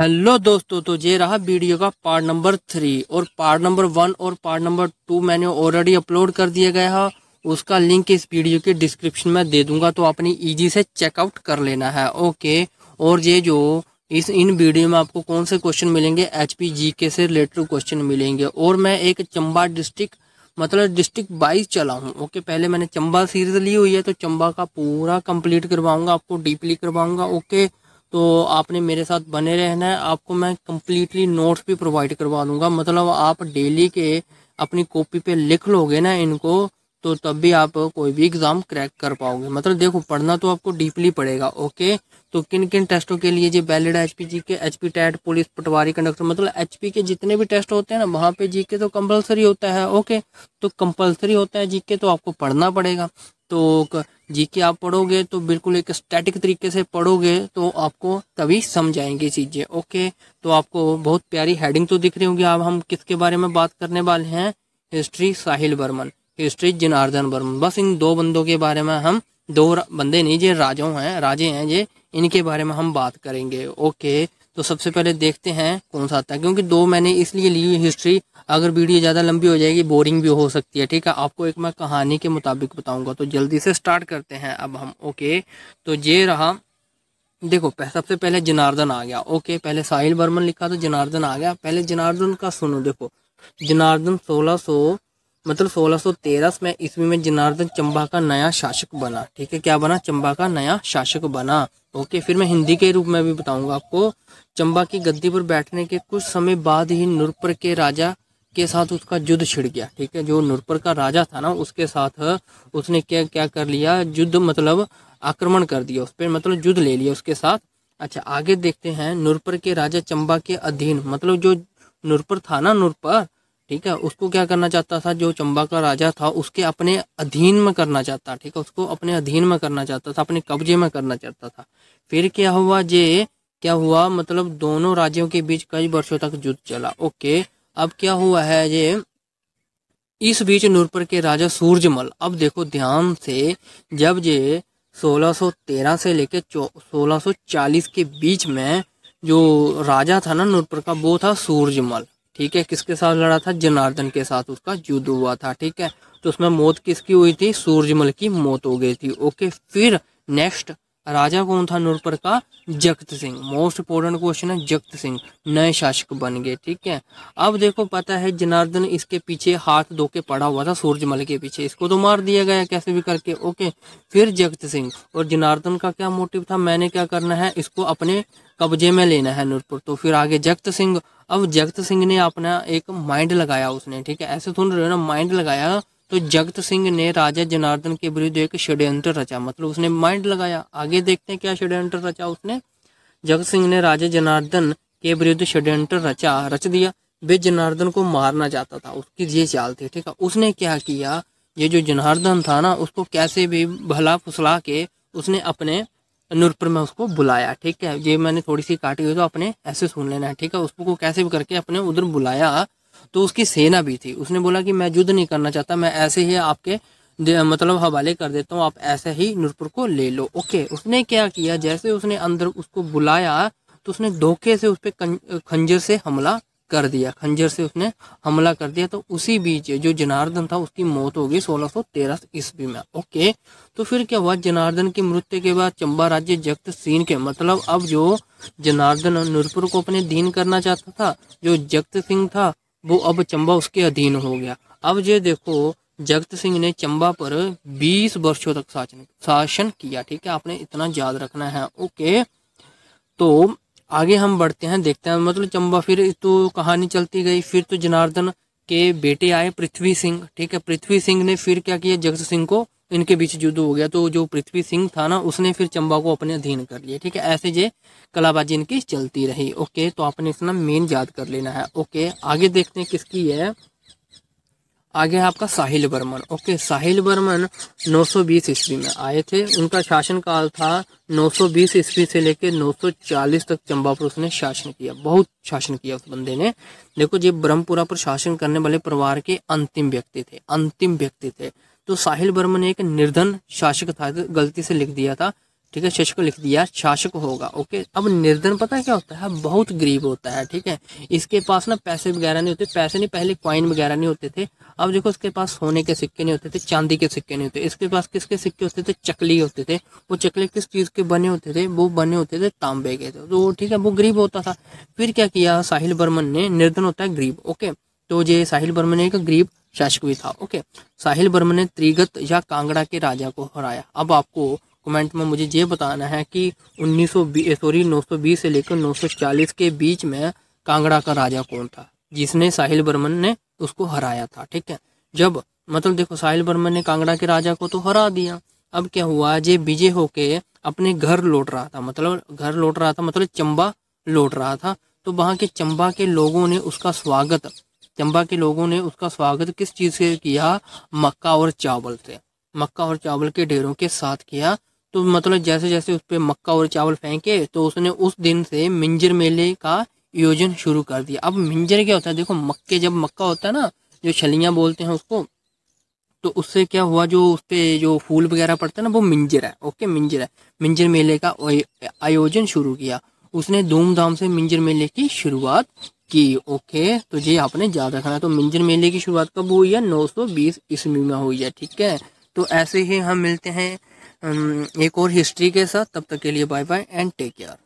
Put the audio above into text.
hello दोस्तों तो ये रहा वीडियो का पार्ट नंबर थ्री और पार्ट नंबर वन और पार्ट नंबर टू मैंने ऑलरेडी अपलोड कर दिया गया है उसका लिंक इस वीडियो के डिस्क्रिप्शन में दे दूंगा तो अपनी इजी से चेकआउट कर लेना है ओके और ये जो इस इन वीडियो में आपको कौन से क्वेश्चन मिलेंगे एच के से रिलेटेड क्वेश्चन मिलेंगे और मैं एक चंबा डिस्ट्रिक्ट मतलब डिस्ट्रिक्ट वाइज चला हूँ ओके पहले मैंने चंबा सीरीज ली हुई है तो चंबा का पूरा कंप्लीट करवाऊंगा आपको डीपली करवाऊंगा ओके तो आपने मेरे साथ बने रहना है आपको मैं कम्प्लीटली नोट्स भी प्रोवाइड करवा दूंगा मतलब आप डेली के अपनी कॉपी पे लिख लोगे ना इनको तो तब भी आप कोई भी एग्ज़ाम क्रैक कर पाओगे मतलब देखो पढ़ना तो आपको डीपली पड़ेगा ओके तो किन किन टेस्टों के लिए जी valid H P G K H P TET police patwari conductor मतलब एच पी के जितने भी टेस्ट होते हैं ना वहां पे जी के तो कंपलसरी होता है ओके तो कंपलसरी होता है जी के तो आपको पढ़ना पड़ेगा तो जीके आप पढ़ोगे तो बिल्कुल एक स्टैटिक तरीके से पढ़ोगे तो आपको तभी समझ आएंगी चीज़ें ओके तो आपको बहुत प्यारी हेडिंग तो दिख रही होगी अब हम किसके बारे में बात करने वाले हैं हिस्ट्री साहिल बर्मन हिस्ट्री जनार्दन वर्मन बस इन दो बंदों के बारे में हम दो बंदे नहीं जे राजो हैं राजे हैं जे इनके बारे में हम बात करेंगे ओके तो सबसे पहले देखते हैं कौन सा आता है क्योंकि दो मैंने इसलिए ली हिस्ट्री अगर वीडियो ज़्यादा लंबी हो जाएगी बोरिंग भी हो सकती है ठीक है आपको एक मैं कहानी के मुताबिक बताऊंगा तो जल्दी से स्टार्ट करते हैं अब हम ओके तो ये रहा देखो सबसे पहले जनार्दन आ गया ओके पहले साहिल बर्मन लिखा तो जनार्दन आ गया पहले जनार्दन का सुनो देखो जनार्दन सोलह सो, मतलब 1613 में ईस्वी में जनार्दन चंबा का नया शासक बना ठीक है क्या बना चंबा का नया शासक बना ओके फिर मैं हिंदी के रूप में भी बताऊंगा आपको चंबा की गद्दी पर बैठने के कुछ समय बाद ही नुरपुर के राजा के साथ उसका युद्ध छिड़ गया ठीक है जो नुरपुर का राजा था ना उसके साथ उसने क्या क्या कर लिया युद्ध मतलब आक्रमण कर दिया उस पर मतलब युद्ध ले लिया उसके साथ अच्छा आगे देखते हैं नुरपुर के राजा चंबा के अधीन मतलब जो नुरपुर था ना नुरपुर ठीक है उसको क्या करना चाहता था जो चंबा का राजा था उसके अपने अधीन में करना चाहता ठीक है उसको अपने अधीन में करना चाहता था अपने कब्जे में करना चाहता था फिर क्या हुआ जे क्या हुआ मतलब दोनों राज्यों के बीच कई वर्षों तक युद्ध चला ओके अब क्या हुआ है जे इस बीच नूरपुर के राजा सूरजमल अब देखो ध्यान से जब ये 1613 से लेकर 1640 के बीच में जो राजा था ना नूरपुर का वो था सूरजमल ठीक है किसके साथ लड़ा था जनार्दन के साथ उसका युद्ध हुआ था ठीक है तो उसमें मौत किसकी हुई थी सूर्यमल की मौत हो गई थी ओके फिर नेक्स्ट राजा कौन था नूरपुर का जगत सिंह मोस्ट इंपोर्टेंट क्वेश्चन है जगत सिंह नए शासक बन गए ठीक है अब देखो पता है जनार्दन इसके पीछे हाथ धो के पड़ा हुआ था सूर्यमल के पीछे इसको तो मार दिया गया कैसे भी करके ओके फिर जगत सिंह और जनार्दन का क्या मोटिव था मैंने क्या करना है इसको अपने कब्जे में लेना है नूरपुर तो फिर आगे जगत सिंह अब जगत सिंह ने अपना एक माइंड लगाया उसने ठीक है ऐसे सुन रहे हो ना माइंड लगाया तो जगत सिंह ने राजा जनार्दन के विरुद्ध एक षड्यंत्र रचा मतलब उसने माइंड लगाया आगे देखते हैं क्या षड्यंत्र रचा उसने जगत सिंह ने राजा जनार्दन के विरुद्ध षड्यंत्र रचा रच दिया वे जनार्दन को मारना चाहता था उसकी ये चाल थी ठीक है उसने क्या किया ये जो जनार्दन था ना उसको कैसे भी भला फुसला के उसने अपने नूरपुर में उसको बुलाया ठीक है ये मैंने थोड़ी सी काटी हुई तो आपने ऐसे सुन लेना है ठीक है उसको कैसे भी करके अपने उधर बुलाया तो उसकी सेना भी थी उसने बोला कि मैं युद्ध नहीं करना चाहता मैं ऐसे ही आपके मतलब हवाले कर देता हूँ आप ऐसे ही नूरपुर को ले लो ओके उसने क्या किया जैसे उसने अंदर उसको बुलाया तो उसने धोखे से उस पर खंजर से हमला कर दिया खंजर से उसने हमला कर दिया तो उसी बीच जो जनार्दन था उसकी मौत हो गई सोलह तेरह ईस्वी में ओके तो फिर क्या हुआ जनार्दन की मृत्यु के बाद चंबा राज्य जगत सीन के मतलब अब जो जनार्दन नूरपुर को अपने दीन करना चाहता था जो जगत सिंह था वो अब चंबा उसके अधीन हो गया अब ये देखो जगत सिंह ने चंबा पर 20 वर्षों तक शासन शासन किया ठीक है आपने इतना याद रखना है ओके तो आगे हम बढ़ते हैं देखते हैं मतलब चंबा फिर तो कहानी चलती गई फिर तो जनार्दन के बेटे आए पृथ्वी सिंह ठीक है पृथ्वी सिंह ने फिर क्या किया जगत सिंह को इनके बीच युद्ध हो गया तो जो पृथ्वी सिंह था ना उसने फिर चंबा को अपने अधीन कर लिया ठीक है ऐसे जे कलाबाजी इनकी चलती रही ओके तो आपने इसमें मेन याद कर लेना है ओके आगे देखते हैं किसकी है आगे है आपका साहिल वर्मन ओके साहिल वर्मन 920 ईस्वी में आए थे उनका शासन काल था 920 ईस्वी से लेकर 940 तक चंबापुर उसने शासन किया बहुत शासन किया उस बंदे ने देखो ये ब्रह्मपुरा पर शासन करने वाले परिवार के अंतिम व्यक्ति थे अंतिम व्यक्ति थे तो साहिल वर्मन एक निर्धन शासक था गलती से लिख दिया था ठीक है शशक लिख दिया शासक होगा ओके अब निर्धन पता है क्या होता है हाँ, बहुत गरीब होता है ठीक है इसके पास ना पैसे वगैरह नहीं होते पैसे नहीं पहले क्वाइन वगैरह नहीं होते थे अब देखो इसके पास सोने के सिक्के नहीं होते थे चांदी के सिक्के नहीं होते इसके पास किसके सिक्के होते थे चकली होते थे वो चकले किस चीज़ के बने होते थे वो बने होते थे तांबे के थे तो ठीक है वो गरीब होता था फिर क्या किया साहिल बर्मन ने निर्धन होता है गरीब ओके तो ये साहिल बर्मन एक गरीब शासक भी था ओके साहिल बर्मन ने त्रिगत या कांगड़ा के राजा को हराया अब आपको कमेंट में मुझे ये बताना है कि उन्नीस सॉरी 920 eh, से लेकर 940 के बीच में कांगड़ा का राजा कौन था जिसने साहिल बर्मन ने उसको हराया था ठीक है जब मतलब देखो साहिल बर्मन ने कांगड़ा के राजा को तो हरा दिया अब क्या हुआ जे विजय होके अपने घर लौट रहा था मतलब घर लौट रहा था मतलब चंबा लौट रहा था तो वहाँ के चंबा के लोगों ने उसका स्वागत चंबा के लोगों ने उसका स्वागत किस चीज़ से किया मक्का और चावल से मक्का और चावल के ढेरों के साथ किया तो मतलब जैसे जैसे उस पर मक्का और चावल फेंके तो उसने उस दिन से मिंजर मेले का आयोजन शुरू कर दिया अब मिंजर क्या होता है देखो मक्के जब मक्का होता है ना जो छलियाँ बोलते हैं उसको तो उससे क्या हुआ जो उस पर जो फूल वगैरह पड़ता है ना वो मिंजर है ओके मिंजर है मिंजर मेले का आयोजन शुरू किया उसने धूमधाम से मिंजर मेले की शुरुआत की ओके तो ये आपने याद रखना है तो मिंजर मेले की शुरुआत कब हुई है 920 सौ ईस्वी में हुई है ठीक है तो ऐसे ही हम मिलते हैं एक और हिस्ट्री के साथ तब तक के लिए bye bye and take care